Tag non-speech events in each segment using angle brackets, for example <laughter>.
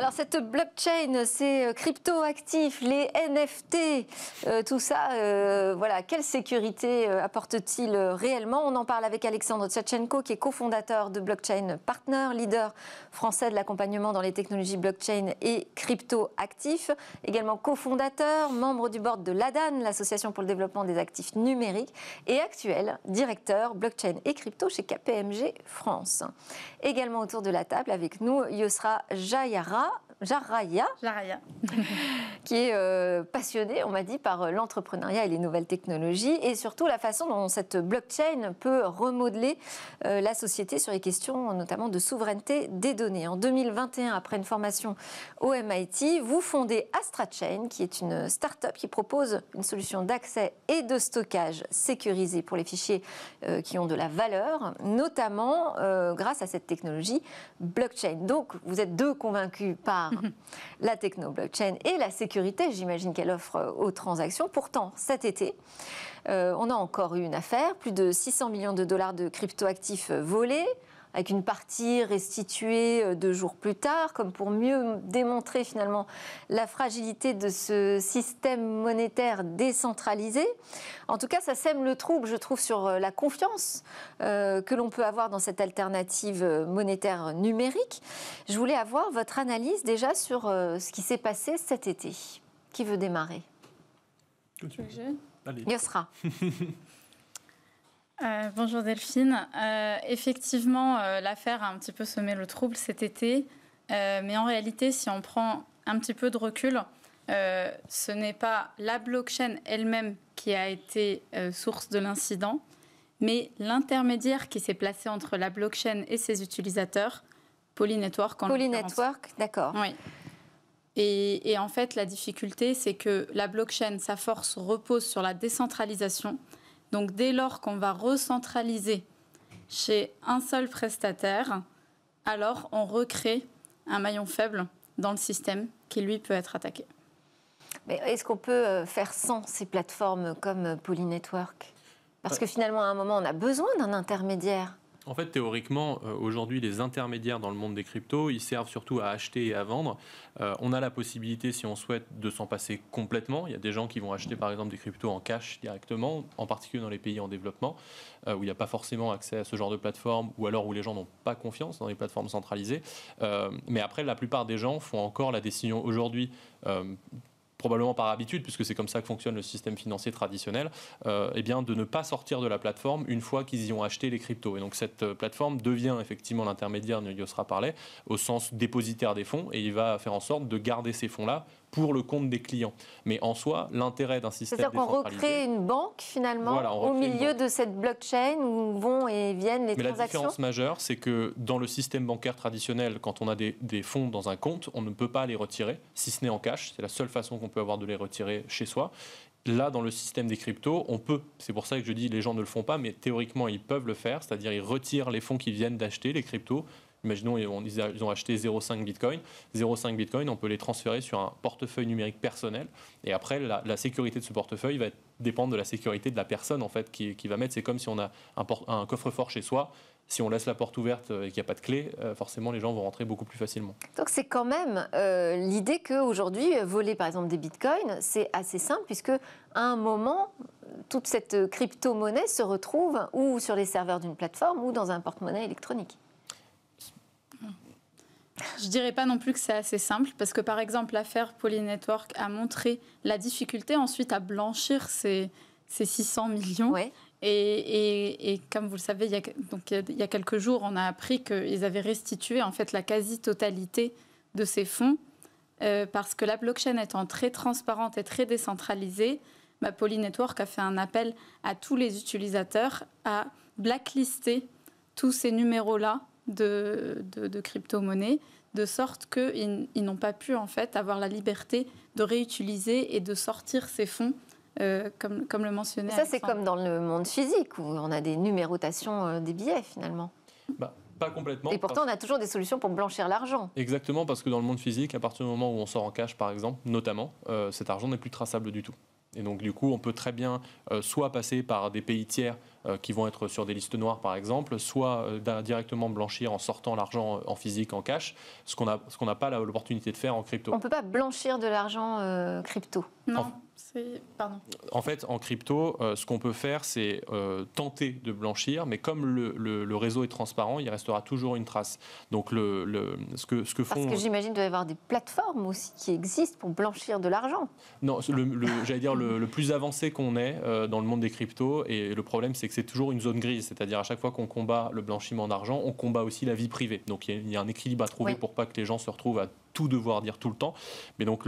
Alors cette blockchain, ces euh, crypto-actifs, les NFT, euh, tout ça, euh, voilà, quelle sécurité apporte-t-il réellement On en parle avec Alexandre Tchatchenko, qui est cofondateur de Blockchain Partner, leader français de l'accompagnement dans les technologies blockchain et crypto-actifs, également cofondateur, membre du board de l'ADAN, l'Association pour le développement des actifs numériques, et actuel directeur blockchain et crypto chez KPMG France. Également autour de la table avec nous, Yosra Jayara, Jaraya, <laughs> qui est euh, passionnée, on m'a dit, par euh, l'entrepreneuriat et les nouvelles technologies, et surtout la façon dont cette blockchain peut remodeler euh, la société sur les questions notamment de souveraineté des données. En 2021, après une formation au MIT, vous fondez AstraChain, qui est une start-up qui propose une solution d'accès et de stockage sécurisé pour les fichiers qui ont de la valeur, notamment grâce à cette technologie blockchain. Donc, vous êtes deux convaincus par mhm. la techno-blockchain et la sécurité, j'imagine qu'elle offre euh, aux transactions. Pourtant, cet été, euh, on a encore eu une affaire, plus de 600 millions de dollars de crypto-actifs euh, volés, avec une partie restituée euh, deux jours plus tard, comme pour mieux démontrer finalement la fragilité de ce système monétaire décentralisé. En tout cas, ça sème le trouble, je trouve, sur euh, la confiance euh, que l'on peut avoir dans cette alternative monétaire numérique. Je voulais avoir votre analyse déjà sur ce qui s'est passé cet été. Qui veut démarrer y <laughs> Euh, bonjour Delphine. Euh, effectivement, euh, l'affaire a un petit peu semé le trouble cet été, mais en réalité, si on prend un petit peu de recul, ce n'est pas la blockchain elle-même qui a été source de l'incident, mais l'intermédiaire qui s'est placé entre la blockchain et ses utilisateurs, Polynetwork. En Polynetwork, d'accord. Oui. et en fait, la difficulté, c'est que la blockchain, sa force repose sur la décentralisation. Donc dès lors qu'on va recentraliser chez un seul prestataire, alors on recrée un maillon faible dans le système qui, lui, peut être attaqué. Mais est-ce qu'on peut euh, faire sans ces plateformes comme euh, Polynetwork Parce euh. que finalement, à un moment, on a besoin d'un intermédiaire. En fait, théoriquement, euh, aujourd'hui, les intermédiaires dans le monde des cryptos, ils servent surtout à acheter et à vendre. Euh, on a la possibilité, si on souhaite, de s'en passer complètement. Il y a des gens qui vont acheter, par exemple, des cryptos en cash directement, en particulier dans les pays en développement, euh, où il n'y a pas forcément accès à ce genre de plateforme, ou alors où les gens n'ont pas confiance dans les plateformes centralisées. mais après, la plupart des gens font encore la décision aujourd'hui probablement par habitude, puisque c'est comme ça que fonctionne le système financier traditionnel, euh, eh bien, de ne pas sortir de la plateforme une fois qu'ils y ont acheté les cryptos. Et donc cette euh, plateforme devient effectivement l'intermédiaire dont sera parlé, au sens dépositaire des fonds, et il va faire en sorte de garder ces fonds-là pour le compte des clients. Mais en soi, l'intérêt d'un système C'est-à-dire qu'on recrée une banque finalement au milieu de cette blockchain où vont et viennent les Mais La différence majeure, c'est que dans le système bancaire traditionnel, quand on a des, fonds dans un compte, on ne peut pas les retirer, si ce n'est en cash. C'est la seule façon qu'on peut avoir de les retirer chez soi. Là, dans le système des cryptos, on peut. C'est pour ça que je dis les gens ne le font pas, mais théoriquement, ils peuvent le faire. C'est-à-dire, ils retirent les fonds qu'ils viennent d'acheter, les cryptos, Imaginons, ils ont acheté 0,5 Bitcoin. 0,5 Bitcoin, on peut les transférer sur un portefeuille numérique personnel. Et après, la, sécurité de ce portefeuille va dépendre de la sécurité de la personne en fait qui, va mettre. C'est comme si on a un, coffre-fort chez soi si on laisse la porte ouverte euh, et qu'il n'y a pas de clé, euh, forcément les gens vont rentrer beaucoup plus facilement. Donc c'est quand même euh, l'idée qu'aujourd'hui, voler par exemple des bitcoins, c'est assez simple puisque à un moment, toute cette crypto-monnaie se retrouve ou sur les serveurs d'une plateforme ou dans un porte-monnaie électronique. Je dirais pas non plus que c'est assez simple parce que par exemple l'affaire Polynetwork a montré la difficulté ensuite à blanchir ces, ces 600 millions. Et, et, et, comme vous le savez, il y, a, donc, il y a quelques jours, on a appris qu'ils avaient restitué en fait la quasi-totalité de ces fonds euh, parce que la blockchain étant très transparente et très décentralisée, bah, Poly a fait un appel à tous les utilisateurs à blacklister tous ces numéros-là de, de, de crypto-monnaies de sorte qu'ils n'ont pas pu en fait avoir la liberté de réutiliser et de sortir ces fonds. Euh, comme, comme le mentionnait. ça, c'est comme dans le monde physique où on a des numérotations euh, des billets finalement. Bah, pas complètement. Et pourtant, on a toujours des solutions pour blanchir l'argent. Exactement, parce que dans le monde physique, à partir du moment où on sort en cash, par exemple, notamment, euh, cet argent n'est plus traçable du tout. Et donc, du coup, on peut très bien euh, soit passer par des pays tiers euh, qui vont être sur des listes noires, par exemple, soit euh, directement blanchir en sortant l'argent en physique, en cash, ce qu'on n'a pas l'opportunité de faire en crypto. On ne peut pas blanchir de l'argent crypto. Non. En fait, en crypto, euh, ce qu'on peut faire, c'est euh, tenter de blanchir, mais comme le, réseau est transparent, il restera toujours une trace. Donc, ce, que, ce font. Parce que euh, j'imagine doit y avoir des plateformes aussi qui existent pour blanchir de l'argent. Non, j'allais dire le, plus avancé qu'on est dans le monde des cryptos, et le problème, c'est que c'est toujours une zone grise. C'est-à-dire, à chaque fois qu'on combat le blanchiment d'argent, on combat aussi la vie privée. Donc, il y, a, un équilibre à trouver pour pas que les gens se retrouvent à tout devoir dire tout le temps. Mais donc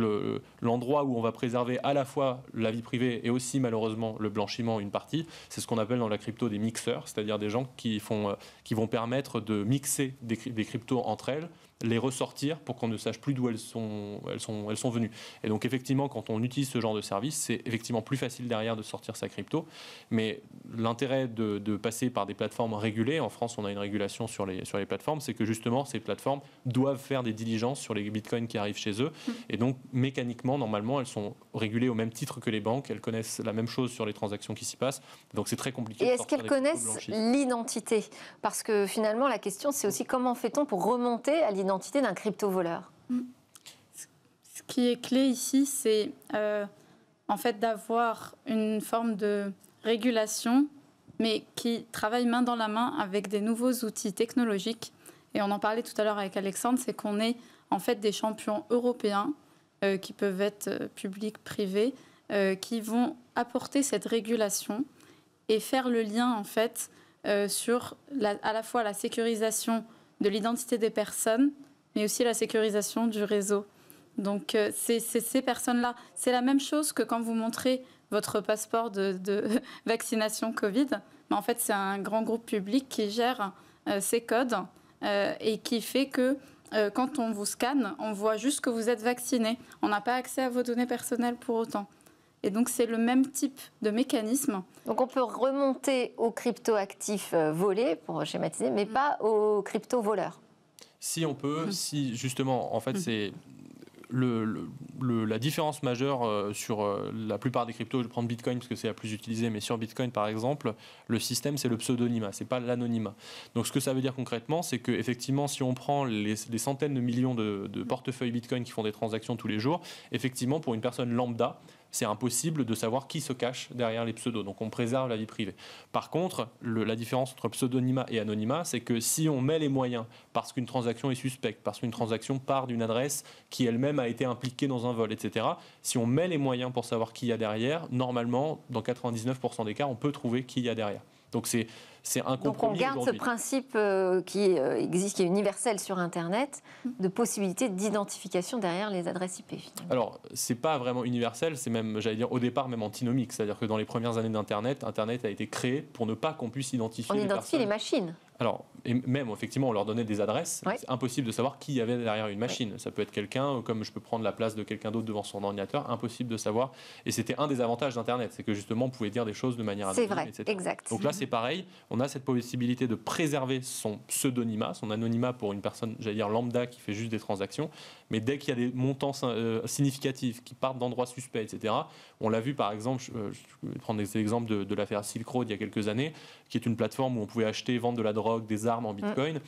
l'endroit où on va préserver à la fois la vie privée et aussi malheureusement le blanchiment une partie, c'est ce qu'on appelle dans la crypto des mixeurs, c'est-à-dire des gens qui, font, euh, qui vont permettre de mixer des, des cryptos entre elles les ressortir pour qu'on ne sache plus d'où elles sont, elles, sont, elles sont venues. Et donc effectivement, quand on utilise ce genre de service, c'est effectivement plus facile derrière de sortir sa crypto. Mais l'intérêt de, passer par des plateformes régulées, en France on a une régulation sur les, sur les plateformes, c'est que justement ces plateformes doivent faire des diligences sur les bitcoins qui arrivent chez eux. Et donc mécaniquement, normalement, elles sont régulées au même titre que les banques, elles connaissent la même chose sur les transactions qui s'y passent. Donc c'est très compliqué. Et est-ce qu'elles connaissent l'identité Parce que finalement, la question c'est aussi comment fait-on pour remonter à l'identité l'identité d'un crypto-voleur mm. Ce qui est clé ici, c'est euh, en fait d'avoir une forme de régulation, mais qui travaille main dans la main avec des nouveaux outils technologiques. Et on en parlait tout à l'heure avec Alexandre, c'est qu'on est en fait des champions européens euh, qui peuvent être euh, publics, privés, qui vont apporter cette régulation et faire le lien en fait sur à la fois la sécurisation de l'identité des personnes, mais aussi la sécurisation du réseau. Donc euh, c'est ces personnes-là. C'est la même chose que quand vous montrez votre passeport de, <laughs> vaccination Covid. Mais en fait, c'est un grand groupe public qui gère euh, ces codes euh, et qui fait que quand on vous scanne, on voit juste que vous êtes vacciné. On n'a pas accès à vos données personnelles pour autant. Et donc, c'est le même type de mécanisme. Donc, on peut remonter aux crypto-actifs euh, volés, pour schématiser, mais mm. pas aux crypto-voleurs. Si on peut, mm. si justement, en fait, mm. c'est le, la différence majeure euh, sur euh, la plupart des cryptos, je prends Bitcoin parce que c'est la plus utilisée, mais sur Bitcoin par exemple, le système c'est le pseudonymat, c'est pas l'anonymat. Donc ce que ça veut dire concrètement, c'est que effectivement, si on prend les, centaines de millions de, portefeuilles Bitcoin qui font des transactions tous les jours, effectivement pour une personne lambda, c'est impossible de savoir qui se cache derrière les pseudos. Donc on préserve la vie privée. Par contre, la différence entre pseudonymat et anonymat, c'est que si on met les moyens parce qu'une transaction est suspecte, parce qu'une transaction part d'une adresse qui elle-même a été impliquée dans un vol, etc. Si on met les moyens pour savoir qui y a derrière, normalement, dans 99% des cas, on peut trouver qui y a derrière. Donc c'est c'est incompréhensible Donc on garde ce principe euh, qui euh, existe, qui est universel sur Internet, de possibilité d'identification derrière les adresses IP. Finalement. Alors, c'est pas vraiment universel, c'est même, j'allais dire, au départ même antinomique. C'est-à-dire que dans les premières années d'Internet, Internet a été créé pour ne pas qu'on puisse identifier. On les identifie les machines. Alors, et même effectivement, on leur donnait des adresses. C'est impossible de savoir qui y avait derrière une machine. Ça peut être quelqu'un, comme je peux prendre la place de quelqu'un d'autre devant son ordinateur. Impossible de savoir. Et c'était un des avantages d'Internet, c'est que justement, on pouvait dire des choses de manière anonyme. C'est vrai, exact. Donc là, mm-hmm. c'est pareil on a cette possibilité de préserver son pseudonymat, son anonymat pour une personne, j'allais dire lambda, qui fait juste des transactions. Mais dès qu'il y a des montants euh, significatifs qui partent d'endroits suspects, etc., on l'a vu par exemple, je, euh, vais prendre des exemples de, l'affaire Silk Road il y a quelques années, qui est une plateforme où on pouvait acheter, vendre de la drogue, des armes en mm. bitcoin.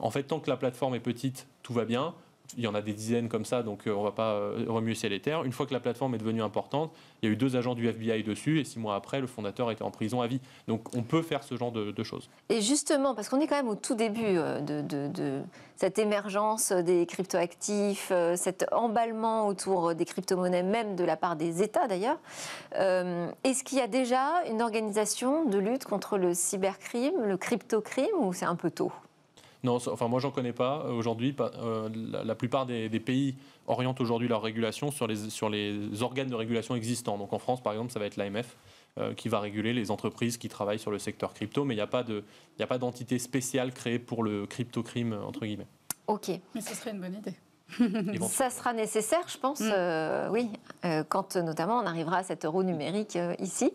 En fait, tant que la plateforme est petite, tout va bien il y en a des dizaines comme ça, donc euh, on ne va pas euh, remuer ciel et Une fois que la plateforme est devenue importante, il y a eu deux agents du FBI dessus, et six mois après, le fondateur était en prison à vie. Donc on peut faire ce genre de, choses. Et justement, parce qu'on est quand même au tout début euh, de, cette émergence des cryptoactifs, cet emballement autour des crypto-monnaies, même de la part des États d'ailleurs, est-ce qu'il y a déjà une organisation de lutte contre le cybercrime, le crypto-crime ou c'est un peu tôt non, enfin moi j'en connais pas. Euh, aujourd'hui, euh, la plupart des, pays orientent aujourd'hui leur régulation sur les, sur les organes de régulation existants. Donc en France, par exemple, ça va être l'AMF euh, qui va réguler les entreprises qui travaillent sur le secteur crypto, mais il n'y a pas d'entité spéciale créée pour le crypto-crime, entre guillemets. Ok. Mais ce serait une bonne idée. Ça sera nécessaire, je pense, mm. euh, oui, euh, quand notamment on arrivera à cet euro numérique euh, ici.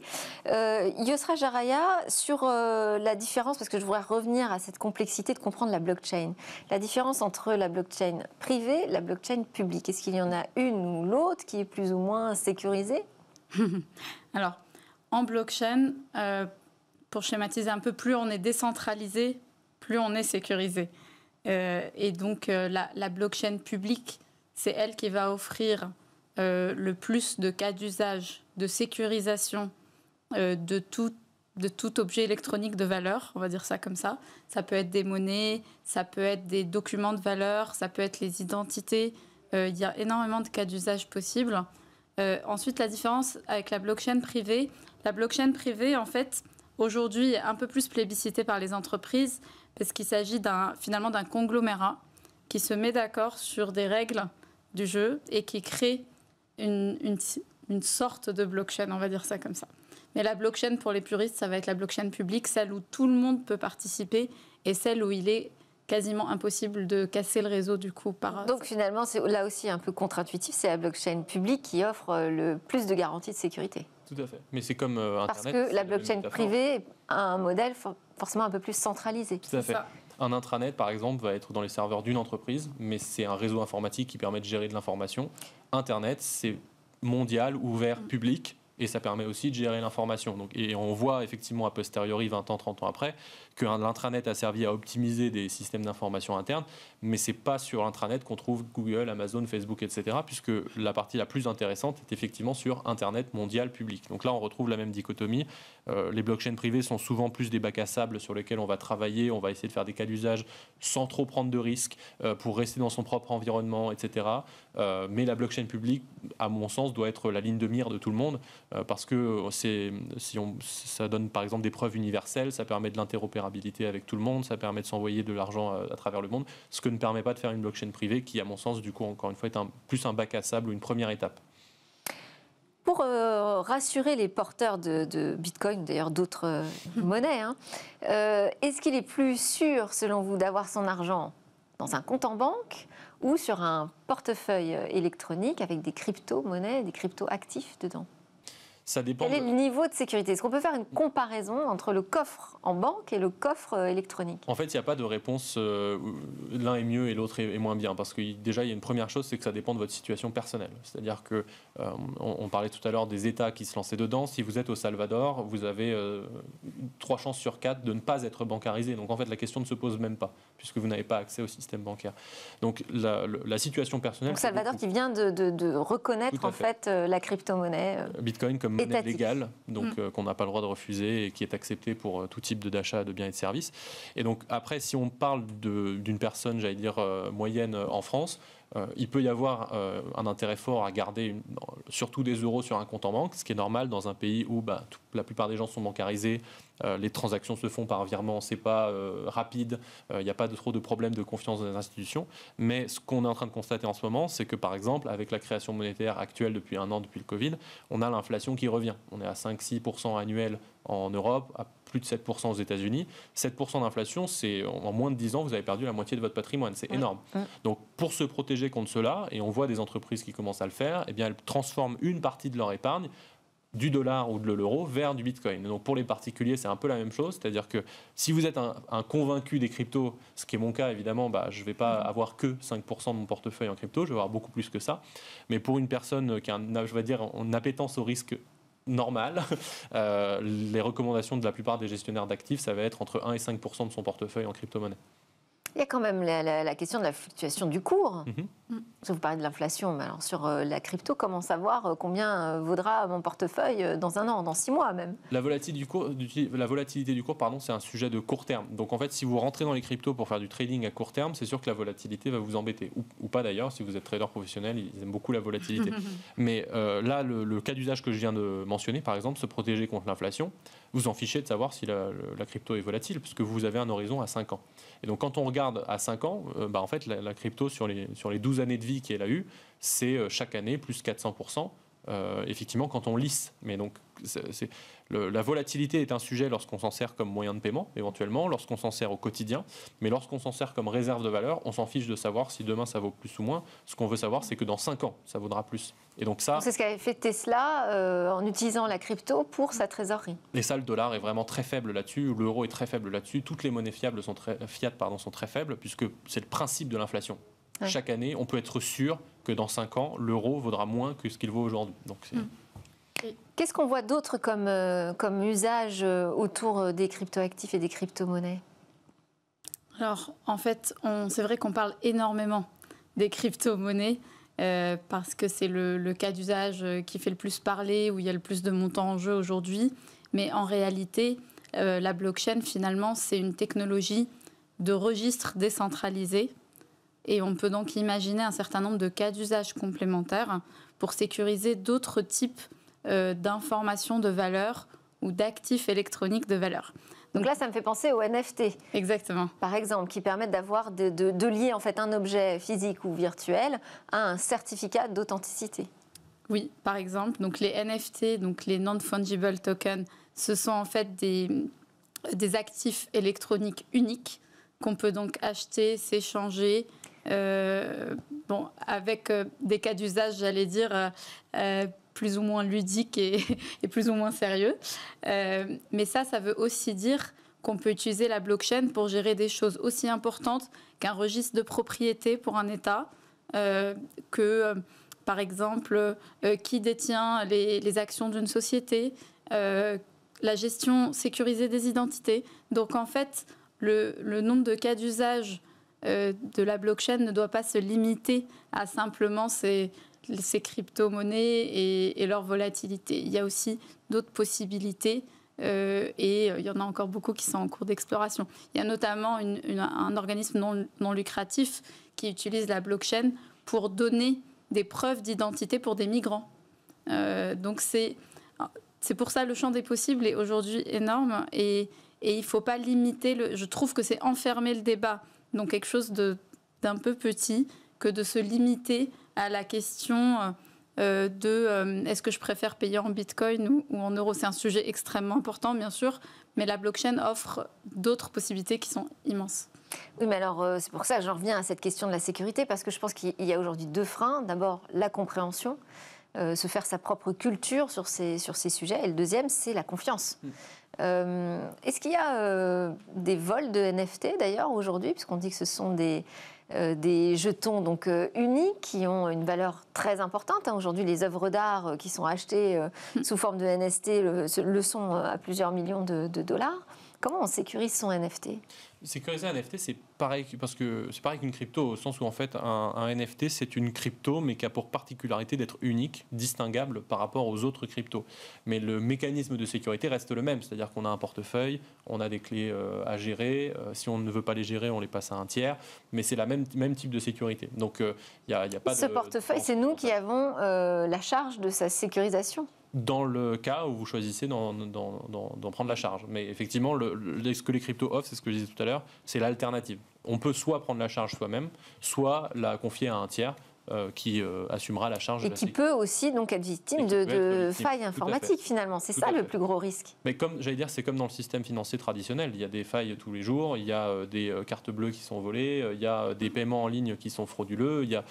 Yosra Jaraya, sur la différence, parce que je voudrais revenir à cette complexité de comprendre la blockchain, la différence entre la blockchain privée et la blockchain publique. Est-ce qu'il y en a une ou l'autre qui est plus ou moins sécurisée <laughs> Alors, en blockchain, pour schématiser un peu, plus on est décentralisé, plus on est sécurisé. Euh, et donc euh, la, blockchain publique, c'est elle qui va offrir euh, le plus de cas d'usage, de sécurisation de tout objet électronique de valeur, on va dire ça comme ça. Ça peut être des monnaies, ça peut être des documents de valeur, ça peut être les identités. il y a énormément de cas d'usage possibles. ensuite, la différence avec la blockchain privée. La blockchain privée, en fait, aujourd'hui, est un peu plus plébiscitée par les entreprises parce qu'il s'agit finalement d'un conglomérat qui se met d'accord sur des règles du jeu et qui crée une, une, sorte de blockchain, on va dire ça comme ça. Mais la blockchain pour les puristes, ça va être la blockchain publique, celle où tout le monde peut participer et celle où il est quasiment impossible de casser le réseau du coup par... Donc finalement, c'est là aussi un peu contre-intuitif, c'est la blockchain publique qui offre euh, le plus de garanties de sécurité. Tout à fait. Mais c'est comme euh, Internet. Parce que la, la blockchain privée a un modèle forcément un peu plus centralisé. Un intranet, par exemple, va être dans les serveurs d'une entreprise, mais c'est un réseau informatique qui permet de gérer de l'information. Internet, c'est mondial, ouvert, mm. public, et ça permet aussi de gérer l'information. Donc, et on voit effectivement a posteriori, 20 ans, 30 ans après, que l'intranet a servi à optimiser des systèmes d'information internes, mais c'est pas sur l'intranet qu'on trouve Google, Amazon, Facebook, etc., puisque la partie la plus intéressante est effectivement sur Internet mondial public. Donc là, on retrouve la même dichotomie, euh, les blockchains privées sont souvent plus des bacs à sable sur lesquels on va travailler, on va essayer de faire des cas d'usage sans trop prendre de risques euh, pour rester dans son propre environnement, etc. Euh, mais la blockchain publique, à mon sens, doit être la ligne de mire de tout le monde parce que si on, ça donne par exemple des preuves universelles, ça permet de l'interopérabilité avec tout le monde, ça permet de s'envoyer de l'argent à, travers le monde, ce que ne permet pas de faire une blockchain privée qui, à mon sens, du coup, encore une fois, est plus un bac à sable ou une première étape. Pour euh, rassurer les porteurs de, Bitcoin, d'ailleurs d'autres euh, <laughs> monnaies, hein, euh, est-ce qu'il est plus sûr, selon vous, d'avoir son argent dans un compte en banque ou sur un portefeuille électronique avec des crypto-monnaies, des crypto-actifs dedans dépend. Quel est le niveau de sécurité Est-ce qu'on peut faire une comparaison entre le coffre en banque et le coffre euh, électronique En fait, il n'y a pas de réponse euh, l'un est mieux et l'autre est, moins bien. Parce que déjà, il y a une première chose, c'est que ça dépend de votre situation personnelle. C'est-à-dire que, euh, on, parlait tout à l'heure des États qui se lançaient dedans. Si vous êtes au Salvador, vous avez trois chances sur quatre de ne pas être bancarisé. Donc en fait, la question ne se pose même pas, puisque vous n'avez pas accès au système bancaire. Donc la, situation personnelle. Donc Salvador qui vient de, reconnaître en fait, fait la crypto-monnaie. Bitcoin comme monnaie légale, donc mm. euh, qu'on n'a pas le droit de refuser et qui est acceptée pour euh, tout type de d'achat de biens et de services. Et donc après, si on parle d'une personne, j'allais dire euh, moyenne en France, il peut y avoir un intérêt fort à garder surtout des euros sur un compte en banque, ce qui est normal dans un pays où bah, la plupart des gens sont bancarisés, euh, les transactions se font par virement, c'est pas euh, rapide, il euh, n'y a pas trop de problèmes de confiance dans les institutions. Mais ce qu'on est en train de constater en ce moment, c'est que par exemple, avec la création monétaire actuelle depuis un an, depuis le Covid, on a l'inflation qui revient. On est à 5-6% annuel en Europe, à plus de 7% aux États-Unis. 7% d'inflation, c'est en moins de 10 ans, vous avez perdu la moitié de votre patrimoine. C'est énorme. Donc, pour se protéger contre cela, et on voit des entreprises qui commencent à le faire, eh bien, elles transforment une partie de leur épargne du dollar ou de l'euro vers du Bitcoin. Donc pour les particuliers, c'est un peu la même chose, c'est-à-dire que si vous êtes un, convaincu des cryptos, ce qui est mon cas évidemment, bah, je ne vais pas mhm. avoir que 5% de mon portefeuille en crypto, je vais avoir beaucoup plus que ça. Mais pour une personne qui a, je vais dire, en appétence au risque normal, <laughs> euh, les recommandations de la plupart des gestionnaires d'actifs, ça va être entre 1 et 5% de son portefeuille en crypto-monnaie. Il y a quand même la, question de la fluctuation du cours. Mhm. Mm. Vous parlez de l'inflation, mais alors sur euh, la crypto, comment savoir euh, combien euh, vaudra mon portefeuille dans un an, dans six mois même La volatilité du cours, la volatilité du cours pardon, c'est un sujet de court terme. Donc en fait, si vous rentrez dans les cryptos pour faire du trading à court terme, c'est sûr que la volatilité va vous embêter. Ou, pas d'ailleurs, si vous êtes trader professionnel, ils aiment beaucoup la volatilité. <laughs> mais là, le, cas d'usage que je viens de mentionner, par exemple, se protéger contre l'inflation, vous en fichez de savoir si la, crypto est volatile, puisque vous avez un horizon à 5 ans. Et donc quand on regarde à 5 ans, bah, en fait, la, crypto sur les, sur les 12 années de vie qui elle a eu c'est euh, chaque année plus 400%. Euh, effectivement quand on lisse. Mais donc, c'est, la volatilité est un sujet lorsqu'on s'en sert comme moyen de paiement, éventuellement, lorsqu'on s'en sert au quotidien, mais lorsqu'on s'en sert comme réserve de valeur, on s'en fiche de savoir si demain ça vaut plus ou moins. Ce qu'on veut savoir, c'est que dans 5 ans, ça vaudra plus. Et donc ça. c'est ce qu'avait fait Tesla euh, en utilisant la crypto pour sa trésorerie. Et ça, le dollar est vraiment très faible là-dessus, l'euro est très faible là-dessus, toutes les monnaies fiables sont très, fiat pardon, sont très faibles, puisque c'est le principe de l'inflation chaque année, on peut être sûr que dans 5 ans, l'euro vaudra moins que ce qu'il vaut aujourd'hui. Donc hmm. Qu'est-ce qu'on voit d'autre comme, euh, comme usage euh, autour euh, des cryptoactifs et des crypto-monnaies Alors, en fait, c'est vrai qu'on parle énormément des crypto-monnaies parce que c'est le, cas d'usage qui fait le plus parler, où il y a le plus de montants en jeu aujourd'hui. Mais en réalité, la blockchain, finalement, c'est une technologie de registre décentralisé et on peut donc imaginer un certain nombre de cas d'usage complémentaires pour sécuriser d'autres types euh, d'informations de valeur ou d'actifs électroniques de valeur. Donc là, ça me fait penser aux NFT. Exactement. Par exemple, qui permettent d'avoir de, lier en fait un objet physique ou virtuel à un certificat d'authenticité. Oui, par exemple. Donc les NFT, donc les non-fungible tokens, ce sont en fait des, des actifs électroniques uniques qu'on peut donc acheter, s'échanger, euh, bon, avec euh, des cas d'usage, j'allais dire, euh, plus ou moins ludiques et, <laughs> plus ou moins sérieux. mais ça, ça veut aussi dire qu'on peut utiliser la blockchain pour gérer des choses aussi importantes qu'un registre de propriété pour un État, que par exemple qui détient les, actions d'une société, la gestion sécurisée des identités. Donc en fait, le nombre de cas d'usage euh, de la blockchain ne doit pas se limiter à simplement ces, crypto-monnaies et, leur volatilité. Il y a aussi d'autres possibilités euh, et euh, il y en a encore beaucoup qui sont en cours d'exploration. Il y a notamment un organisme non, lucratif qui utilise la blockchain pour donner des preuves d'identité pour des migrants. donc c'est pour ça le champ des possibles est aujourd'hui énorme et, il ne faut pas limiter, je trouve que c'est enfermer le débat donc quelque chose d'un peu petit que de se limiter à la question euh, de euh, est-ce que je préfère payer en Bitcoin ou, en euros. C'est un sujet extrêmement important, bien sûr, mais la blockchain offre d'autres possibilités qui sont immenses. Oui, mais alors euh, c'est pour ça que j'en reviens à cette question de la sécurité, parce que je pense qu'il y a aujourd'hui deux freins. D'abord, la compréhension. se faire sa propre culture sur ces, sur ces sujets. Et le deuxième, c'est la confiance. Mmh. Euh, est-ce qu'il y a euh, des vols de NFT d'ailleurs aujourd'hui, puisqu'on dit que ce sont des, euh, jetons donc uniques qui ont une valeur très importante. Hein. Aujourd'hui, les œuvres d'art qui sont achetées hmm. sous forme de NFT le, sont à plusieurs millions de, de dollars. Comment on sécurise son NFT sécuriser un NFT, c'est pareil parce que c'est pareil qu'une crypto au sens où en fait un, NFT c'est une crypto mais qui a pour particularité d'être unique, distinguable par rapport aux autres cryptos. Mais le mécanisme de sécurité reste le même, c'est-à-dire qu'on a un portefeuille, on a des clés euh, à gérer. Euh, si on ne veut pas les gérer, on les passe à un tiers. Mais c'est la même même type de sécurité. Donc euh, il a, pas. Ce portefeuille, c'est nous qui avons la charge de sa sécurisation dans le cas où vous choisissez d'en prendre la charge. Mais effectivement, ce que les cryptos offrent, c'est ce que je disais tout à l'heure, c'est l'alternative. On peut soit prendre la charge soi-même, soit la confier à un tiers euh, qui euh, assumera la charge. Et de la qui peut aussi donc être victime de, failles informatiques finalement. C'est ça le plus gros risque. Mais comme j'allais dire, c'est comme dans le système financier traditionnel. Il y a des failles tous les jours, il y a euh, des cartes bleues qui sont volées, il y a des paiements en ligne qui sont frauduleux. Il y a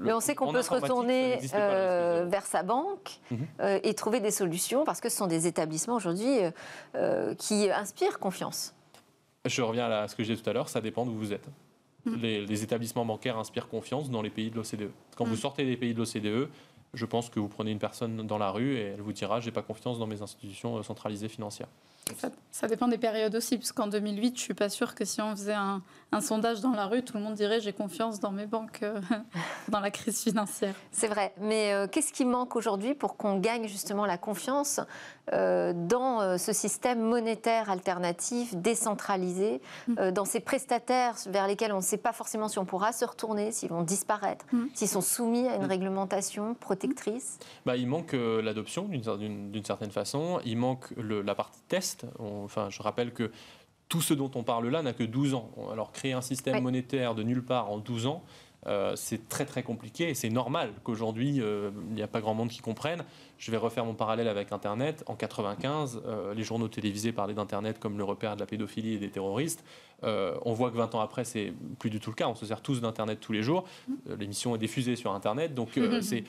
Mais on sait qu'on peut se retourner vers sa banque mhm. et trouver des solutions parce que ce sont des établissements aujourd'hui qui inspirent confiance. Je reviens à ce que j'ai dit tout à l'heure, ça dépend d'où vous êtes. Mhm. Les, établissements bancaires inspirent confiance dans les pays de l'OCDE. Quand vous mhm. sortez des pays de l'OCDE, je pense que vous prenez une personne dans la rue et elle vous dira j'ai pas confiance dans mes institutions euh, centralisées financières. Ça, dépend des périodes aussi, puisqu'en 2008, je suis pas sûre que si on faisait un, sondage dans la rue, tout le monde dirait j'ai confiance dans mes banques euh, <laughs> dans la crise financière. C'est vrai, mais euh, qu'est-ce qui manque aujourd'hui pour qu'on gagne justement la confiance euh, dans euh, ce système monétaire alternatif, décentralisé, mm. euh, dans ces prestataires vers lesquels on ne sait pas forcément si on pourra se retourner, s'ils vont disparaître, mm. s'ils sont soumis à une mm. réglementation protectrice bah, Il manque l'adoption d'une certaine façon, il manque la partie test. enfin, je rappelle que tout ce dont on parle là n'a que 12 ans. Alors créer un système monétaire de nulle part en 12 ans, euh, c'est très très compliqué et c'est normal qu'aujourd'hui euh, il n'y a pas grand monde qui comprenne. Je vais refaire mon parallèle avec Internet. En 95, euh, les journaux télévisés parlaient d'Internet comme le repère de la pédophilie et des terroristes. on voit que 20 ans après, c'est plus du tout le cas. On se sert tous d'Internet tous les jours. L'émission est diffusée sur Internet, donc <laughs> c'est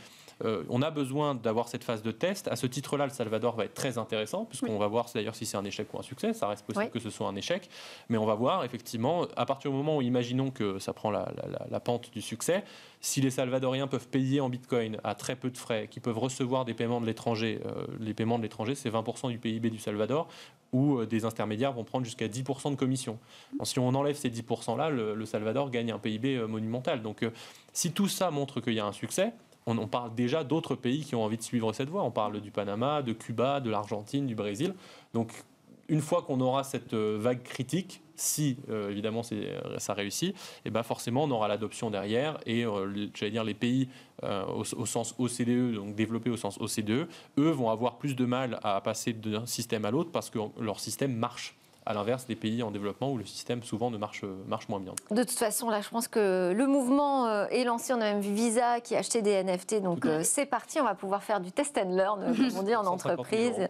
euh, on a besoin d'avoir cette phase de test. À ce titre-là, le Salvador va être très intéressant, puisqu'on va voir d'ailleurs si c'est un échec ou un succès. Ça reste possible que ce soit un échec, mais on va voir effectivement, à partir du moment où imaginons que ça prend la, pente du succès, si les Salvadoriens peuvent payer en bitcoin à très peu de frais, qui peuvent recevoir des paiements de l'étranger, euh, les paiements de l'étranger, c'est 20% du PIB du Salvador, où euh, des intermédiaires vont prendre jusqu'à 10% de commission. si on enlève ces 10%-là, le, Salvador gagne un PIB monumental. Donc si tout ça montre qu'il y a un succès, on, parle déjà d'autres pays qui ont envie de suivre cette voie. On parle du Panama, de Cuba, de l'Argentine, du Brésil. Donc, une fois qu'on aura cette euh, vague critique, si euh, évidemment euh, ça réussit, et eh ben forcément on aura l'adoption derrière et j'allais dire les pays au, sens OCDE, donc développés au sens OCDE, eux vont avoir plus de mal à passer d'un système à l'autre parce que leur système marche à l'inverse des pays en développement où le système souvent ne marche, marche moins bien. De toute façon, là, je pense que le mouvement euh, est lancé. On a même vu Visa qui a acheté des NFT. Donc euh, c'est parti, on va pouvoir faire du test and learn, euh, comme on dit en <laughs> entreprise,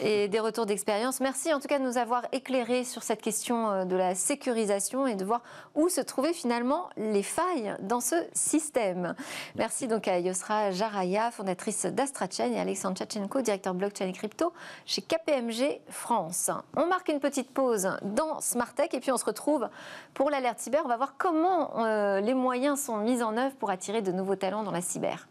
et des retours d'expérience. Merci en tout cas de nous avoir éclairés sur cette question de la sécurisation et de voir où se trouvaient finalement les failles dans ce système. Merci donc à Yosra Jaraya, fondatrice d'AstraChain, et Alexandre Tchatchenko, directeur blockchain et crypto chez KPMG France. On marque une petite pause dans Smart Tech et puis on se retrouve pour l'alerte cyber. On va voir comment euh, les moyens sont mis en œuvre pour attirer de nouveaux talents dans la cyber.